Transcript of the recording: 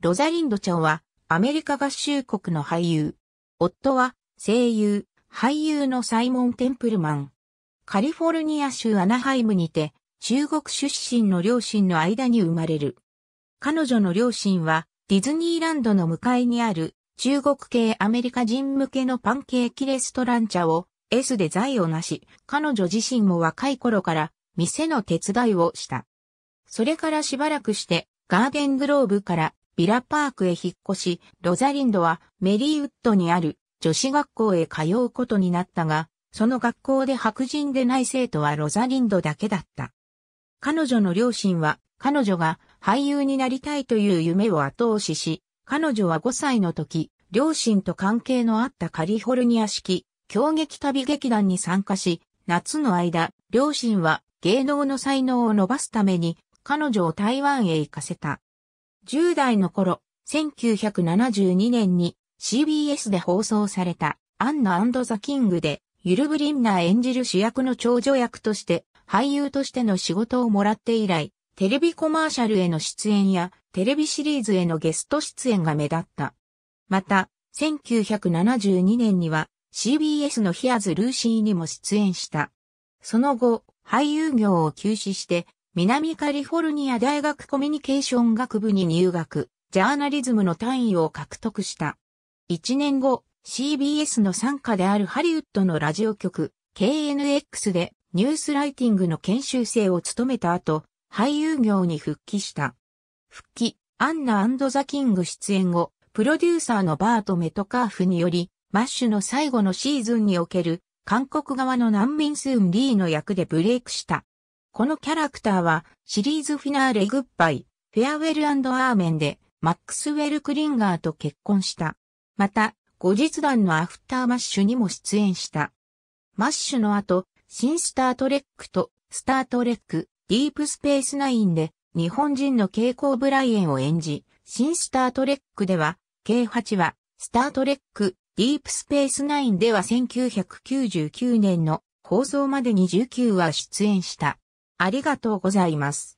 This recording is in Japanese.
ロザリンドちゃんはアメリカ合衆国の俳優。夫は声優、俳優のサイモン・テンプルマン。カリフォルニア州アナハイムにて中国出身の両親の間に生まれる。彼女の両親はディズニーランドの向かいにある中国系アメリカ人向けのパンケーキレストラン茶を S で財をなし、彼女自身も若い頃から店の手伝いをした。それからしばらくしてガーデングローブからビラパークへ引っ越し、ロザリンドはメリーウッドにある女子学校へ通うことになったが、その学校で白人でない生徒はロザリンドだけだった。彼女の両親は、彼女が俳優になりたいという夢を後押しし、彼女は5歳の時、両親と関係のあったカリフォルニア式、狂劇旅劇団に参加し、夏の間、両親は芸能の才能を伸ばすために、彼女を台湾へ行かせた。10代の頃、1972年に CBS で放送されたアンナザ・キングでユル・ブリンナー演じる主役の長女役として俳優としての仕事をもらって以来、テレビコマーシャルへの出演やテレビシリーズへのゲスト出演が目立った。また、1972年には CBS のヒアズ・ルーシーにも出演した。その後、俳優業を休止して南カリフォルニア大学コミュニケーション学部に入学、ジャーナリズムの単位を獲得した。1年後、CBS の傘下であるハリウッドのラジオ局、KNX でニュースライティングの研修生を務めた後、俳優業に復帰した。復帰、アンナザ・キング出演後、プロデューサーのバート・メトカーフにより、マッシュの最後のシーズンにおける、韓国側の難民スーン・リーの役でブレイクした。このキャラクターはシリーズフィナーレグッバイ、フェアウェルアーメンでマックスウェル・クリンガーと結婚した。また、後日談のアフターマッシュにも出演した。マッシュの後、新スタートレックとスタートレック、ディープスペースナインで日本人の蛍光ブライエンを演じ、新スタートレックでは、k 8は、スタートレック、ディープスペースナインでは1999年の放送までに19話出演した。ありがとうございます。